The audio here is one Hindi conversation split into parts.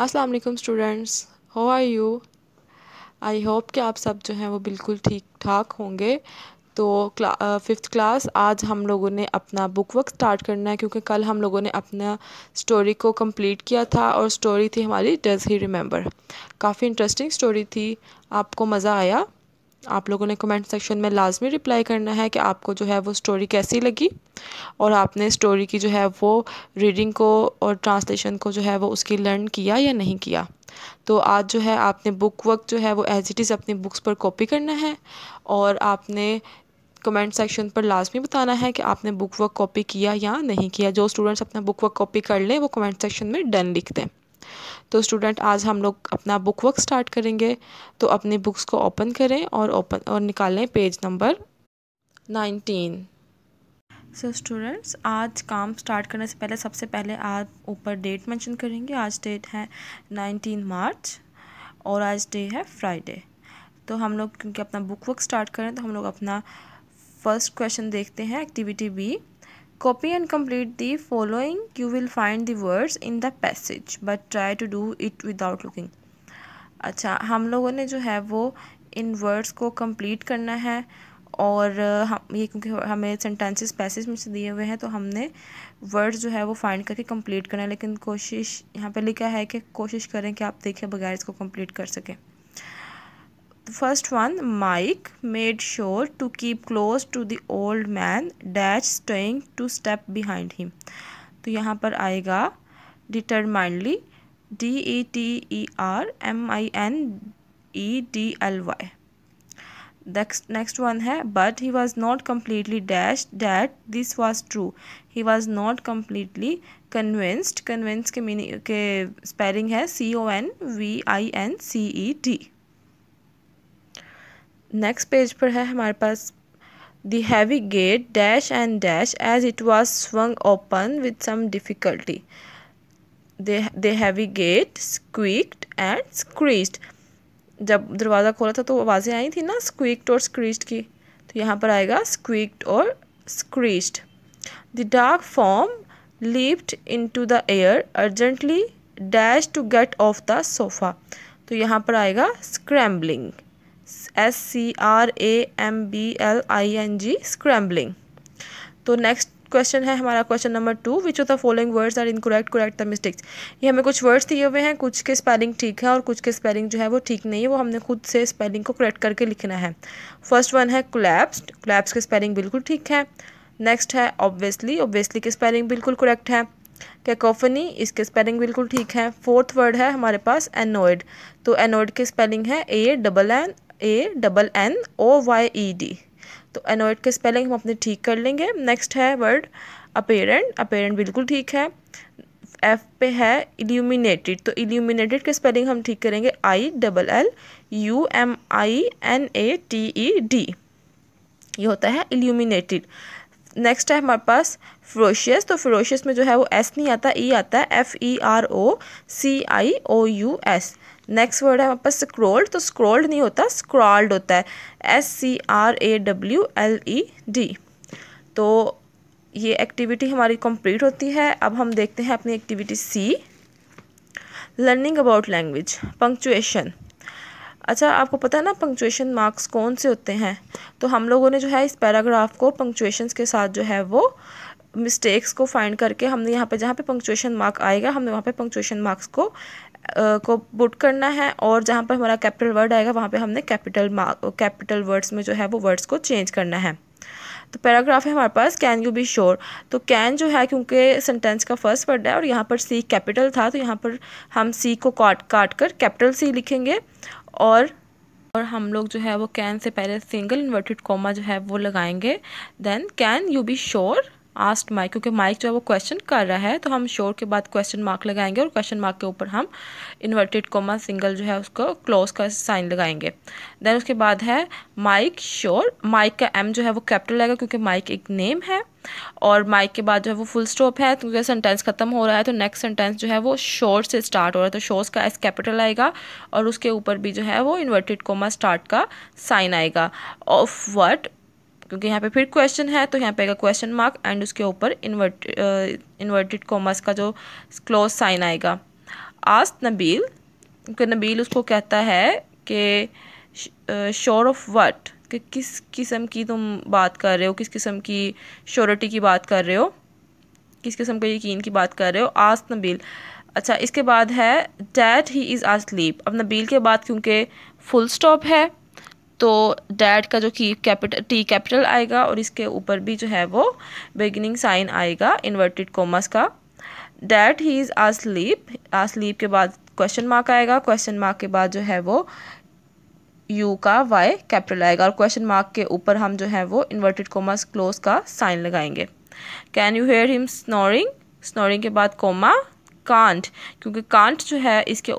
अस्सलाम वालेकुम students how are you I hope कि आप सब जो हैं वो बिल्कुल ठीक ठाक होंगे तो फिफ्थ क्लास आज हम लोगों ने अपना बुक वर्क स्टार्ट करना है क्योंकि कल हम लोगों ने अपना स्टोरी को कंप्लीट किया था और स्टोरी थी हमारी डज ही रिमेंबर काफ़ी इंटरेस्टिंग स्टोरी थी आपको मज़ा आया आप लोगों ने कमेंट सेक्शन में लाजमी रिप्लाई करना है कि आपको जो है वो स्टोरी कैसी लगी और आपने स्टोरी की जो है वो रीडिंग को और ट्रांसलेशन को जो है वो उसकी लर्न किया या नहीं किया तो आज जो है आपने बुक वर्क जो है वो एज इट इज़ अपनी बुक्स पर कॉपी करना है और आपने कमेंट सेक्शन पर लाजमी बताना है कि आपने बुक वर्क कॉपी किया या नहीं किया जो स्टूडेंट्स अपना बुक वर्क कॉपी कर लें वो कमेंट सेक्शन में डन लिख दें तो स्टूडेंट आज हम लोग अपना बुक वर्क स्टार्ट करेंगे तो अपनी बुक्स को ओपन करें और ओपन और निकालें page number nineteen so so students आज काम स्टार्ट करने से पहले सबसे पहले आप ऊपर डेट मेंशन करेंगे आज डेट है नाइनटीन मार्च और आज डे है फ्राइडे तो हम लोग क्योंकि अपना बुक वर्क स्टार्ट करें तो हम लोग अपना फर्स्ट क्वेश्चन देखते हैं activity B Copy and complete the following. You will find the words in the passage but try to do it without looking. अच्छा हम लोगों ने जो है वो इन वर्ड्स को कंप्लीट करना है और हम ये क्योंकि हमें सेंटेंसेस पैसेज में से दिए हुए हैं तो हमने वर्ड्स जो है वो फाइंड करके कंप्लीट करना है लेकिन कोशिश यहाँ पे लिखा है कि कोशिश करें कि आप देखें बगैर इसको कंप्लीट कर सकें first one mike made sure to keep close to the old man dash staying two step behind him तो यहाँ पर आएगा determinedly D E T E R M I N E D L Y next next one है but he was not completely dash that this was true he was not completely convinced convince के मीनिंग के स्पेलिंग है C O N V I N C E T next page पर है हमारे पास the heavy gate dash and dash as it was swung open with some difficulty they heavy gate squeaked and screeched जब दरवाज़ा खोला था तो आवाज़ें आई थी ना स्क्विक्ड और स्क्रीस्ड की तो यहाँ पर आएगा स्क्विक्ड और screeched the dark form lift into the air urgently dash to get off the sofa तो यहाँ पर आएगा scrambling S C R A M B L I N G scrambling तो नेक्स्ट क्वेश्चन है हमारा question number two which of the following words are incorrect correct the mistakes ये हमें कुछ वर्ड्स दिए हुए हैं कुछ के स्पेलिंग ठीक है और कुछ के स्पेलिंग जो है वो ठीक नहीं है वो हमने खुद से स्पेलिंग को करेक्ट करके लिखना है फर्स्ट वन है क्लैप्सड क्लैप्स के स्पेलिंग बिल्कुल ठीक है नेक्स्ट है ऑब्वियसली ऑब्वियसली की स्पेलिंग बिल्कुल करेक्ट है कैकोफनी इसके स्पेलिंग बिल्कुल ठीक है फोर्थ वर्ड है हमारे पास एनोइड तो एनोइड के स्पेलिंग है A double N A double N O Y E D तो एनोइड के स्पेलिंग हम अपने ठीक कर लेंगे नेक्स्ट है वर्ड अपेरेंट अपेरेंट बिल्कुल ठीक है एफ पे है इल्यूमिनेटेड तो इल्यूमिनेटेड के स्पेलिंग हम ठीक करेंगे I double L U M I N A T E D ये होता है इल्यूमिनेटेड नेक्स्ट है हमारे पास फ्रोशियस तो फ्रोशियस में जो है वो एस नहीं आता ई e आता है F E R O C I O U S next word है हमारे पास स्क्रोल्ड तो स्क्रोल्ड नहीं होता स्क्रॉल्ड होता है S C R A W L E D तो ये एक्टिविटी हमारी कंप्लीट होती है अब हम देखते हैं अपनी activity C learning about language punctuation अच्छा आपको पता है ना पंक्चुएशन मार्क्स कौन से होते हैं तो हम लोगों ने जो है इस पैराग्राफ को पंक्चुएशन के साथ जो है वो मिस्टेक्स को फाइंड करके हमने यहाँ पे जहाँ पे पंक्चुएशन मार्क आएगा हमने वहाँ पे पंक्चुएशन मार्क्स को को पुट करना है और जहाँ पर हमारा कैपिटल वर्ड आएगा वहाँ पे हमने कैपिटल कैपिटल वर्ड्स में जो है वो वर्ड्स को चेंज करना है तो पैराग्राफ है हमारे पास कैन यू बी श्योर तो कैन जो है क्योंकि सेंटेंस का फर्स्ट वर्ड है और यहाँ पर सी कैपिटल था तो यहाँ पर हम सी को काट काट कर कैपिटल सी लिखेंगे और और हम लोग जो है वो कैन से पहले सिंगल इन्वर्टेड कॉमा जो है वो लगाएंगे then can you be sure asked Mike क्योंकि माइक जो है वो क्वेश्चन कर रहा है तो हम श्योर के बाद क्वेश्चन मार्क लगाएंगे और क्वेश्चन मार्क के ऊपर हम इन्वर्टेड कोमा सिंगल जो है उसको क्लोज का साइन लगाएंगे देन उसके बाद है माइक श्योर माइक का एम जो है वो कैपिटल रहेगा क्योंकि माइक एक नेम है और माइक के बाद जो है वो फुल स्टॉप है तो क्योंकि सेंटेंस खत्म हो रहा है तो नेक्स्ट सेंटेंस जो है वो शोर से स्टार्ट हो रहा है तो शोर्स का एस कैपिटल आएगा और उसके ऊपर भी जो है वो इन्वर्टेड कोमा स्टार्ट का साइन आएगा ऑफ वट क्योंकि यहाँ पे फिर क्वेश्चन है तो यहाँ पे आएगा क्वेश्चन मार्क एंड उसके ऊपर इन्वर्ट इन्वर्टेड कॉमर्स का जो क्लोज साइन आएगा आस्त नबील क्योंकि नबील उसको कहता है कि श्योर ऑफ वट कि किस किस्म की तुम बात कर रहे हो किस किस्म की श्योरिटी की बात कर रहे हो किस किस्म के यकीन की बात कर रहे हो आस्त नबील अच्छा इसके बाद है डैट ही इज़ आसलीप अब नबील के बाद क्योंकि फुल स्टॉप है तो डैट का जो की कैपिटल टी कैपिटल आएगा और इसके ऊपर भी जो है वो बिगिनिंग साइन आएगा इन्वर्टेड कॉमर्स का that he is asleep asleep के बाद क्वेश्चन मार्क आएगा क्वेश्चन मार्क के बाद जो है वो यू का वाई कैपिटल आएगा और क्वेश्चन मार्क के ऊपर हम जो है वो इन्वर्टेड कोमास क्लोज का साइन लगाएंगे can you hear him snoring snoring के बाद कॉमा कांट क्योंकि कांट जो है इसके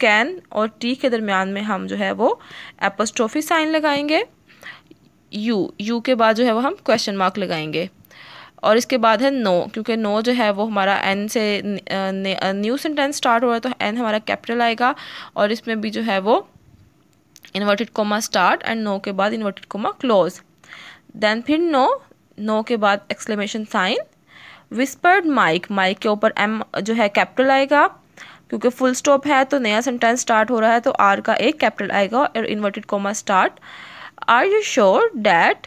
कैन और टी के दरमियान में हम जो है वो एपोस्ट्रोफी साइन लगाएंगे यू यू के बाद जो है वो हम क्वेश्चन मार्क लगाएंगे और इसके बाद है नो क्योंकि नो जो है वो हमारा एन से न्यू सेंटेंस स्टार्ट हो रहा है तो एन हमारा कैपिटल आएगा और इसमें भी जो है वो inverted comma start and no के बाद इन्वर्टेड कोमा क्लोज देन फिर नो नो के बाद exclamation sign whispered Mike Mike के ऊपर एम जो है कैपिटल आएगा क्योंकि फुल स्टॉप है तो नया सेंटेंस स्टार्ट हो रहा है तो आर का एक कैपिटल आएगा और inverted comma start are you sure that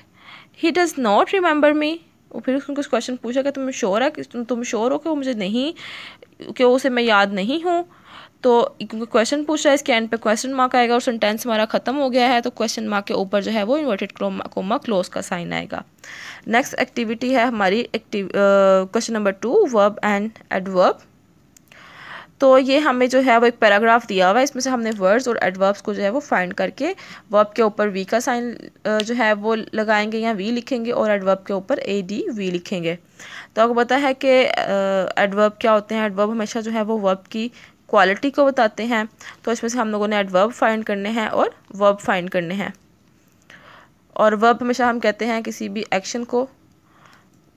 he does not remember me और फिर उसने कुछ क्वेश्चन पूछा कि तुम श्योर है कि तुम श्योर हो कि वो मुझे नहीं क्यों उसे मैं याद नहीं हूँ तो क्वेश्चन पूछ रहा है इसके एंड पे क्वेश्चन मार्क आएगा और सेंटेंस हमारा ख़त्म हो गया है तो क्वेश्चन मार्क के ऊपर जो है वो इन्वर्टेड कोमा क्लोज का साइन आएगा नेक्स्ट एक्टिविटी है हमारी active question number two verb and adverb तो ये हमें जो है वो एक पैराग्राफ दिया हुआ है इसमें से हमने वर्ड्स और एडवर्ब्स को जो है वो फाइंड करके वर्ब के ऊपर वी का साइन जो है वो लगाएंगे या वी लिखेंगे और एडवर्ब के ऊपर ए डी वी लिखेंगे तो आपको पता है कि एडवर्ब क्या होते हैं एडवर्ब हमेशा जो है वो वर्ब की क्वालिटी को बताते हैं तो इसमें से हम लोगों ने एडवर्ब फाइंड करने हैं और वर्ब फाइंड करने हैं और वर्ब हमेशा हम कहते हैं किसी भी एक्शन को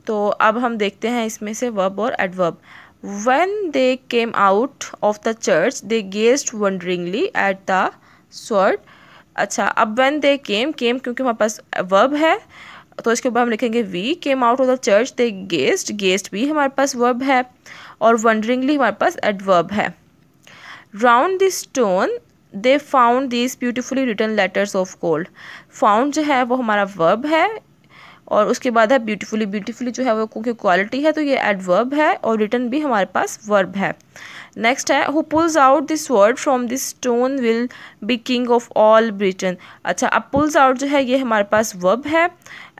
तो अब हम देखते हैं इसमें से वर्ब और adverb When they came out of the church, they gazed wonderingly at the sword. अच्छा अब when they came came क्योंकि हमारे पास verb है तो इसके ऊपर हम लिखेंगे we came out of the church they gazed gazed भी हमारे पास verb है और wonderingly हमारे पास adverb है round the stone they found these beautifully written letters of gold found जो है वो हमारा वर्ब है और उसके बाद है ब्यूटीफुली ब्यूटीफुली जो है वो क्योंकि क्वालिटी है तो ये एडवर्ब है और रिटर्न भी हमारे पास वर्ब है नेक्स्ट है who pulls out this word from this stone will be king of all Britain अच्छा अब पुल्स आउट जो है ये हमारे पास वर्ब है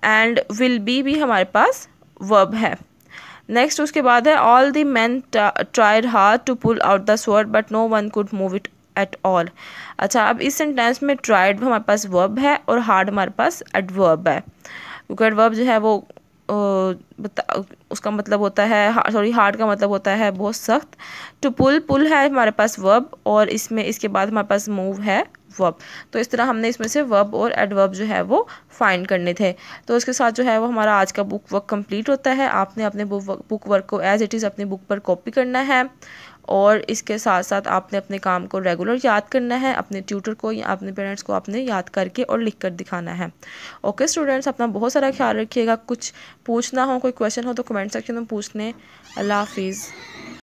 एंड विल बी भी हमारे पास वर्ब है नेक्स्ट उसके बाद है all the man tried hard to pull out the sword but no one could move it at all अच्छा अब इस सेंटेंस में ट्राइड हमारे पास वर्ब है और हार्ड हमारे पास एडवर्ब है क्योंकि वर्ब जो है वो उसका मतलब होता है सॉरी हार्ड का मतलब होता है बहुत सख्त टू पुल पुल है हमारे पास वर्ब और इसमें इसके बाद हमारे पास मूव है वर्ब तो इस तरह हमने इसमें से वर्ब और एडवर्ब जो है वो फाइंड करने थे तो उसके साथ जो है वो हमारा आज का बुक वर्क कंप्लीट होता है आपने अपने बुक वर्क को एज इट इज़ अपनी बुक पर कॉपी करना है और इसके साथ साथ आपने अपने काम को रेगुलर याद करना है अपने ट्यूटर को या अपने पेरेंट्स को आपने याद करके और लिख कर दिखाना है ओके स्टूडेंट्स अपना बहुत सारा ख्याल रखिएगा कुछ पूछना हो कोई क्वेश्चन हो तो कमेंट सेक्शन में पूछने अल्लाह हाफिज़